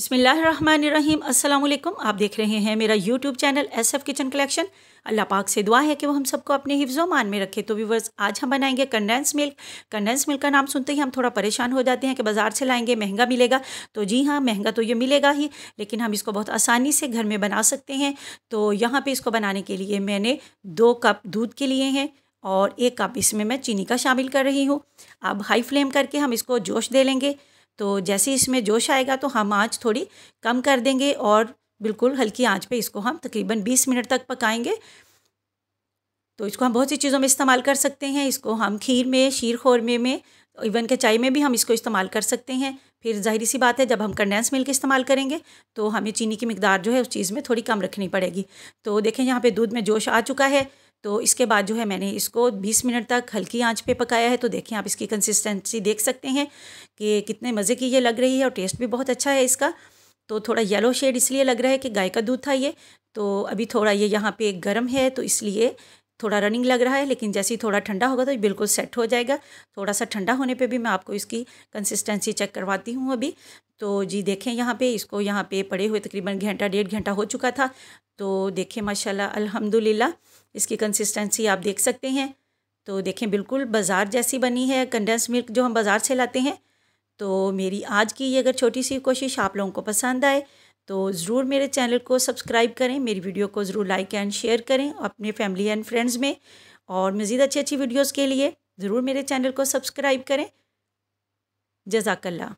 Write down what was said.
बिसमीम अस्सलाम वालेकुम आप देख रहे हैं मेरा YouTube channel S F kitchen collection अल्लाह पाक से दुआ है कि वो हम सबको अपने हिफ्ज़ो मान में रखे तो व्यूवर्स आज हम बनाएंगे कंडेंस मिल्क कंडेंस मिल्क का नाम सुनते ही हम थोड़ा परेशान हो जाते हैं कि बाज़ार से लाएंगे महंगा मिलेगा तो जी हाँ महंगा तो ये मिलेगा ही लेकिन हम इसको बहुत आसानी से घर में बना सकते हैं तो यहाँ पर इसको बनाने के लिए मैंने दो कप दूध के लिए हैं और एक कप इसमें मैं चीनी का शामिल कर रही हूँ अब हाई फ्लेम करके हम इसको जोश दे लेंगे तो जैसे इसमें जोश आएगा तो हम आँच थोड़ी कम कर देंगे और बिल्कुल हल्की आँच पर इसको हम तकरीबन बीस मिनट तक पकाएंगे तो इसको हम बहुत सी चीज़ों में इस्तेमाल कर सकते हैं इसको हम खीर में शीर खोरमे में इवन के चाय में भी हम इसको इस्तेमाल कर सकते हैं फिर जाहिर सी बात है जब हम कंडेंस मिल्क इस्तेमाल करेंगे तो हमें चीनी की मकदार जो है उस चीज़ में थोड़ी कम रखनी पड़ेगी तो देखें यहाँ पे दूध में जोश आ चुका है तो इसके बाद जो है मैंने इसको 20 मिनट तक हल्की आंच पे पकाया है तो देखें आप इसकी कंसिस्टेंसी देख सकते हैं कि कितने मज़े की ये लग रही है और टेस्ट भी बहुत अच्छा है इसका तो थोड़ा येलो शेड इसलिए लग रहा है कि गाय का दूध था ये तो अभी थोड़ा ये यहाँ पे गर्म है तो इसलिए थोड़ा रनिंग लग रहा है लेकिन जैसे ही थोड़ा ठंडा होगा तो बिल्कुल सेट हो जाएगा थोड़ा सा ठंडा होने पे भी मैं आपको इसकी कंसिस्टेंसी चेक करवाती हूँ अभी तो जी देखें यहाँ पे इसको यहाँ पे पड़े हुए तकरीबन घंटा डेढ़ घंटा हो चुका था तो देखें माशाल्लाह अल्हम्दुलिल्लाह इसकी कंसिस्टेंसी आप देख सकते हैं तो देखें बिल्कुल बाज़ार जैसी बनी है कंडेंस मिल्क जो हम बाज़ार से लाते हैं तो मेरी आज की ये अगर छोटी सी कोशिश आप लोगों को पसंद आए तो ज़रूर मेरे चैनल को सब्सक्राइब करें मेरी वीडियो को ज़रूर लाइक एंड शेयर करें अपने फैमिली एंड फ्रेंड्स में और मज़ीद अच्छी अच्छी वीडियोज़ के लिए ज़रूर मेरे चैनल को सब्सक्राइब करें जजाकल्ला